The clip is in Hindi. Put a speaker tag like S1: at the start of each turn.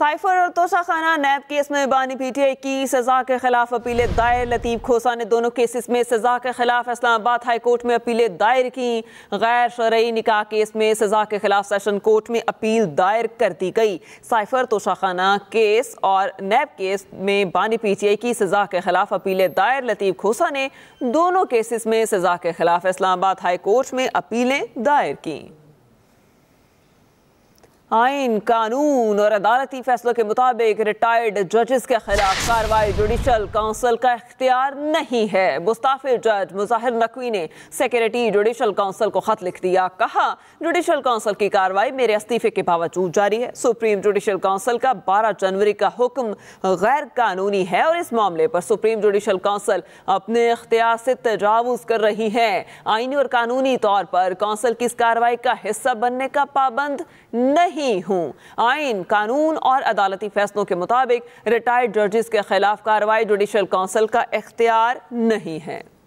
S1: साइफर और तोशा खाना नैब केस में बानी पीटीआई की सजा के खिलाफ अपीलें दायर लतीफ़ खोसा ने दोनों केसेस में सजा के खिलाफ इस्लामाबाद हाई कोर्ट में अपीलें दायर की गैर शरय निकाह केस में सजा के खिलाफ सेशन कोर्ट में अपील दायर कर दी गई साइफर तोशा खाना केस और नैब केस में बानी पीटीआई की सजा के खिलाफ अपीलें दायर लतीफ़ खोसा ने दोनों केसेस में सजा के खिलाफ इस्लामाबाद हाई कोर्ट में अपीलें दायर की आइन कानून और अदालती फैसलों के मुताबिक रिटायर्ड जजेस के खिलाफ कार्रवाई जुडिशल काउंसिल का इख्तियार नहीं है मुस्ताफिर जज मुजाहिर नकवी ने सेक्रेटरी जुडिशल काउंसिल को खत लिख दिया कहा जुडिशल काउंसिल की कार्रवाई मेरे इस्तीफे के बावजूद जारी है सुप्रीम जुडिशल काउंसिल का बारह जनवरी का हुक्म गैर कानूनी है और इस मामले पर सुप्रीम जुडिशल काउंसिल अपने इख्तियार से तजावुज कर रही है आइनी और कानूनी तौर पर काउंसिल की इस कार्रवाई का हिस्सा बनने का पाबंद नहीं नहीं हूँ आइन कानून और अदालती फैसलों के मुताबिक रिटायर्ड जजेस के खिलाफ कार्रवाई जुडिशल काउंसिल का इख्तियार नहीं है